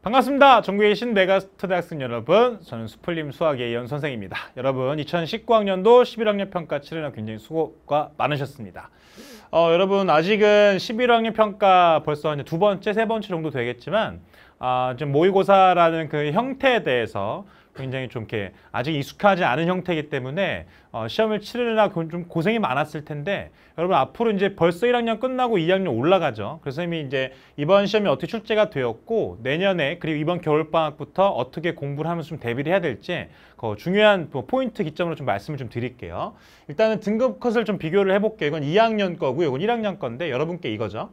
반갑습니다. 전국의 신메가스터드 학생 여러분, 저는 수풀림 수학의 연 선생입니다. 여러분, 2019학년도 11학년 평가 치르는 굉장히 수고가 많으셨습니다. 어, 여러분, 아직은 11학년 평가 벌써 이제 두 번째, 세 번째 정도 되겠지만 아, 좀 모의고사라는 그 형태에 대해서 굉장히 좀 이렇게 아직 익숙하지 않은 형태이기 때문에 어, 시험을 치르느라 좀 고생이 많았을 텐데 여러분 앞으로 이제 벌써 1학년 끝나고 2학년 올라가죠. 그래서 이미 이제 이번 시험이 어떻게 출제가 되었고 내년에 그리고 이번 겨울방학부터 어떻게 공부를 하면서 좀 대비를 해야 될지 그 중요한 뭐 포인트 기점으로 좀 말씀을 좀 드릴게요. 일단은 등급 컷을 좀 비교를 해볼게요. 이건 2학년 거고요. 이건 1학년 건데 여러분께 이거죠.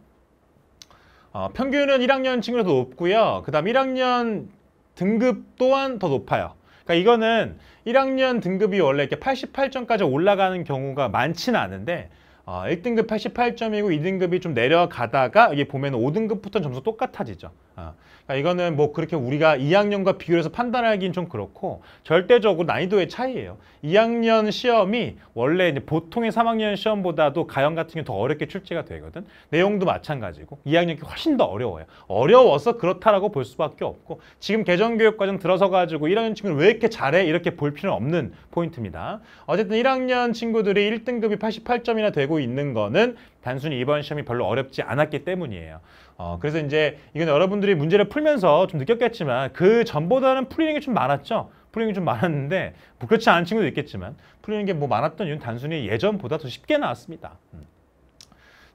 어, 평균은 1학년 친구들도 높고요. 그 다음 1학년 등급 또한 더 높아요. 그러니까 이거는 1학년 등급이 원래 이렇게 88점까지 올라가는 경우가 많지는 않은데 어, 아, 1등급 88점이고 2등급이 좀 내려가다가 이게 보면 5등급부터 점수 똑같아지죠. 어. 그러니까 이거는 뭐 그렇게 우리가 2학년과 비교해서 판단하기는 좀 그렇고 절대적으로 난이도의 차이예요. 2학년 시험이 원래 이제 보통의 3학년 시험보다도 가형 같은 게 더 어렵게 출제가 되거든. 내용도 마찬가지고 2학년 이 훨씬 더 어려워요. 어려워서 그렇다라고 볼 수밖에 없고 지금 개정교육과정 들어서 가지고 1학년 친구는 왜 이렇게 잘해 이렇게 볼 필요는 없는 포인트입니다. 어쨌든 1학년 친구들이 1등급이 88점이나 되고 알고 있는 거는 단순히 이번 시험이 별로 어렵지 않았기 때문이에요. 어, 그래서 이제 이건 여러분들이 문제를 풀면서 좀 느꼈겠지만 그 전보다는 풀리는 게 좀 많았죠. 풀리는 게 좀 많았는데 뭐 그렇지 않은 친구도 있겠지만 풀리는 게 뭐 많았던 이유는 단순히 예전보다 더 쉽게 나왔습니다. 음.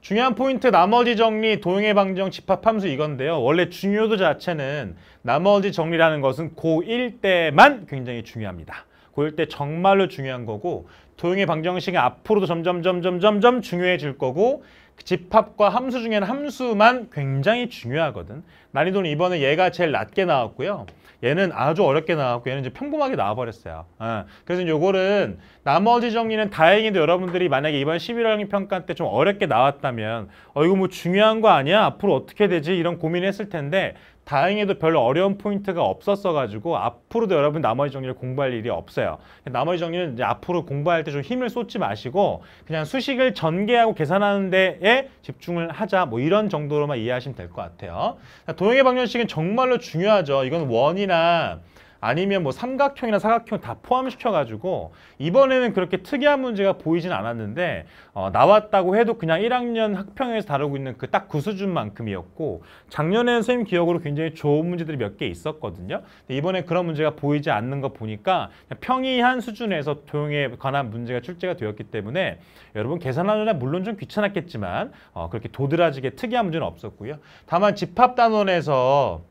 중요한 포인트 나머지 정리, 도형의 방정, 집합 함수 이건데요. 원래 중요도 자체는 나머지 정리라는 것은 고1 때만 굉장히 중요합니다. 고럴때 정말로 중요한 거고 도형의 방정식이 앞으로도 점점 점점 점점 중요해질 거고 그 집합과 함수 중에는 함수만 굉장히 중요하거든. 난이도는 이번에 얘가 제일 낮게 나왔고요. 얘는 아주 어렵게 나왔고 얘는 이제 평범하게 나와버렸어요. 어. 그래서 요거는 나머지 정리는 다행히도 여러분들이 만약에 이번 11학년 평가 때 좀 어렵게 나왔다면 어 이거 뭐 중요한 거 아니야? 앞으로 어떻게 되지? 이런 고민을 했을 텐데 다행히도 별로 어려운 포인트가 없었어가지고 앞으로도 여러분 나머지 정리를 공부할 일이 없어요. 나머지 정리는 이제 앞으로 공부할 때 좀 힘을 쏟지 마시고 그냥 수식을 전개하고 계산하는 데에 집중을 하자 뭐 이런 정도로만 이해하시면 될 것 같아요. 도형의 방정식은 정말로 중요하죠. 이건 원이나 아니면 뭐 삼각형이나 사각형 다 포함시켜가지고 이번에는 그렇게 특이한 문제가 보이진 않았는데 어, 나왔다고 해도 그냥 1학년 학평에서 다루고 있는 그 딱그 그 수준만큼이었고 작년에는 선생님 기억으로 굉장히 좋은 문제들이 몇 개 있었거든요. 근데 이번에 그런 문제가 보이지 않는 거 보니까 평이한 수준에서 도형에 관한 문제가 출제가 되었기 때문에 여러분 계산하느라 물론 좀 귀찮았겠지만 어, 그렇게 도드라지게 특이한 문제는 없었고요. 다만 집합 단원에서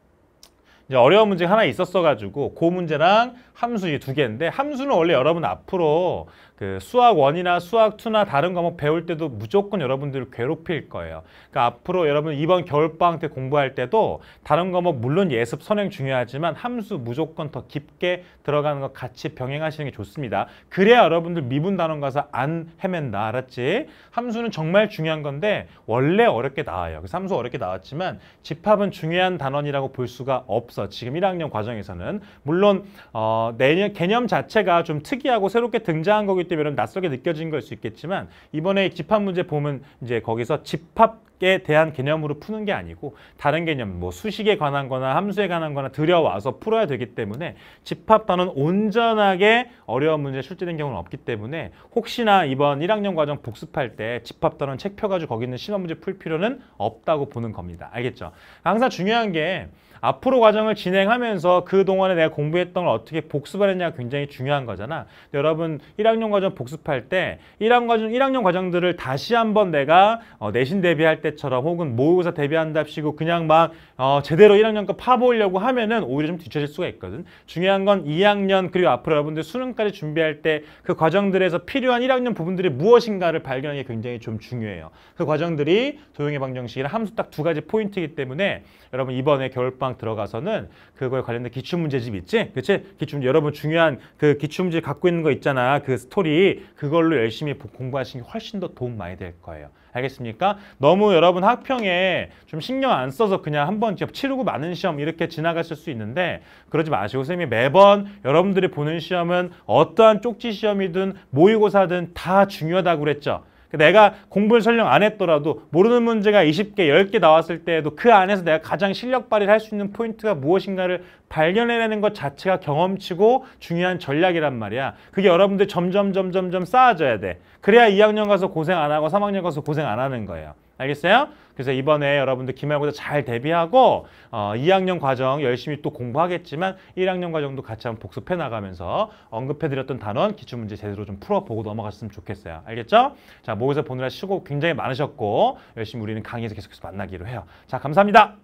이제 어려운 문제 하나 있었어가지고 고 그 문제랑 함수 이두 개인데 함수는 원래 여러분 앞으로 그 수학 원이나 수학 투나 다른 과목 배울 때도 무조건 여러분들을 괴롭힐 거예요. 그러니까 앞으로 여러분 이번 겨울방학 때 공부할 때도 다른 과목 물론 예습 선행 중요하지만 함수 무조건 더 깊게 들어가는 거 같이 병행하시는 게 좋습니다. 그래야 여러분들 미분 단원 가서 안 헤맨다 알았지? 함수는 정말 중요한 건데 원래 어렵게 나와요. 그래서 함수 어렵게 나왔지만 집합은 중요한 단원이라고 볼 수가 없어. 있어. 지금 1학년 과정에서는 물론 어, 내년, 개념 자체가 좀 특이하고 새롭게 등장한 거기 때문에 낯설게 느껴진 걸 수 있겠지만 이번에 집합 문제 보면 이제 거기서 집합 에 대한 개념으로 푸는 게 아니고 다른 개념 뭐 수식에 관한 거나 함수에 관한 거나 들여와서 풀어야 되기 때문에 집합단은 온전하게 어려운 문제 출제된 경우는 없기 때문에 혹시나 이번 1학년 과정 복습할 때 집합단원 책 펴가지고 거기 있는 신원 문제 풀 필요는 없다고 보는 겁니다. 알겠죠? 항상 중요한 게 앞으로 과정을 진행하면서 그동안에 내가 공부했던 걸 어떻게 복습하느냐가 굉장히 중요한 거잖아. 여러분 1학년 과정 복습할 때 1학년 과정, 1학년 과정들을 다시 한번 내가 어, 내신 대비할 때 때처럼 혹은 모의고사 대비한답시고 그냥 막 어, 제대로 1학년과 파보려고 하면은 오히려 좀 뒤처질 수가 있거든. 중요한 건 2학년 그리고 앞으로 여러분들 수능까지 준비할 때 그 과정들에서 필요한 1학년 부분들이 무엇인가를 발견하기 굉장히 좀 중요해요. 그 과정들이 도형의 방정식이 함수 딱 두 가지 포인트이기 때문에 여러분 이번에 겨울방 들어가서는 그거에 관련된 기출문제집 있지? 그치? 기출 여러분 중요한 그 기출문제 갖고 있는 거 있잖아. 그 스토리 그걸로 열심히 공부하시는 게 훨씬 더 도움 많이 될 거예요. 알겠습니까? 너무 여러분 학평에 좀 신경 안 써서 그냥 한 번 치르고 많은 시험 이렇게 지나가실 수 있는데 그러지 마시고 선생님이 매번 여러분들이 보는 시험은 어떠한 쪽지 시험이든 모의고사든 다 중요하다고 그랬죠. 그 내가 공부를 설명안 했더라도 모르는 문제가 20개, 10개 나왔을 때에도 그 안에서 내가 가장 실력 발휘를 할 수 있는 포인트가 무엇인가를 발견해내는 것 자체가 경험치고 중요한 전략이란 말이야. 그게 여러분들 점점 점점점 쌓아져야 돼. 그래야 2학년 가서 고생 안 하고 3학년 가서 고생 안 하는 거예요. 알겠어요? 그래서 이번에 여러분들 기말고사 잘 대비하고 어, 2학년 과정 열심히 또 공부하겠지만 1학년 과정도 같이 한번 복습해 나가면서 언급해드렸던 단원, 기출문제 제대로 좀 풀어보고 넘어갔으면 좋겠어요. 알겠죠? 자, 모의사 보느라 수고 굉장히 많으셨고 열심히 우리는 강의에서 계속해서 만나기로 해요. 자, 감사합니다.